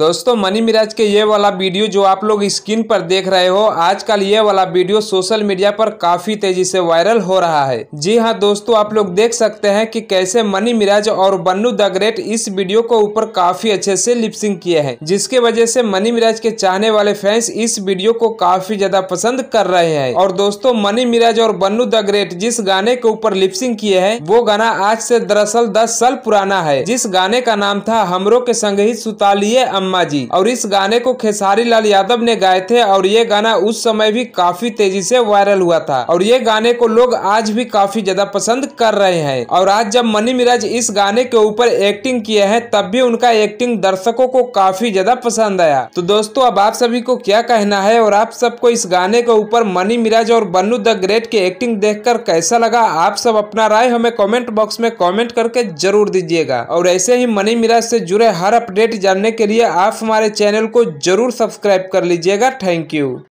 दोस्तों मनी मिराज के ये वाला वीडियो जो आप लोग स्क्रीन पर देख रहे हो आजकल ये वाला वीडियो सोशल मीडिया पर काफी तेजी से वायरल हो रहा है जी हाँ दोस्तों आप लोग देख सकते हैं कि कैसे मनी मिराज और बन्नू द ग्रेट इस वीडियो को ऊपर काफी अच्छे से लिपसिंग किए हैं जिसके वजह से मनी मिराज के चाहने वाले फैंस इस वीडियो को काफी ज्यादा पसंद कर रहे हैं और दोस्तों मनी मिराज और बन्नू द ग्रेट जिस गाने के ऊपर लिपसिंग किए है वो गाना आज से दरअसल दस साल पुराना है जिस गाने का नाम था हमरो के संग ही सुतालिए अम्मा जी और इस गाने को खेसारी लाल यादव ने गाए थे और ये गाना उस समय भी काफी तेजी से वायरल हुआ था और ये गाने को लोग आज भी काफी ज्यादा पसंद कर रहे हैं और आज जब मनी मिराज इस गाने के ऊपर एक्टिंग किए हैं तब भी उनका एक्टिंग दर्शकों को काफी ज्यादा पसंद आया तो दोस्तों अब आप सभी को क्या कहना है और आप सबको इस गाने के ऊपर मनी मिराज और बन्नू द ग्रेट की एक्टिंग देख कैसा लगा आप सब अपना राय हमें कॉमेंट बॉक्स में कॉमेंट करके जरूर दीजिएगा और ऐसे ही मनी मिराज से जुड़े हर अपडेट जानने के लिए आप हमारे चैनल को ज़रूर सब्सक्राइब कर लीजिएगा थैंक यू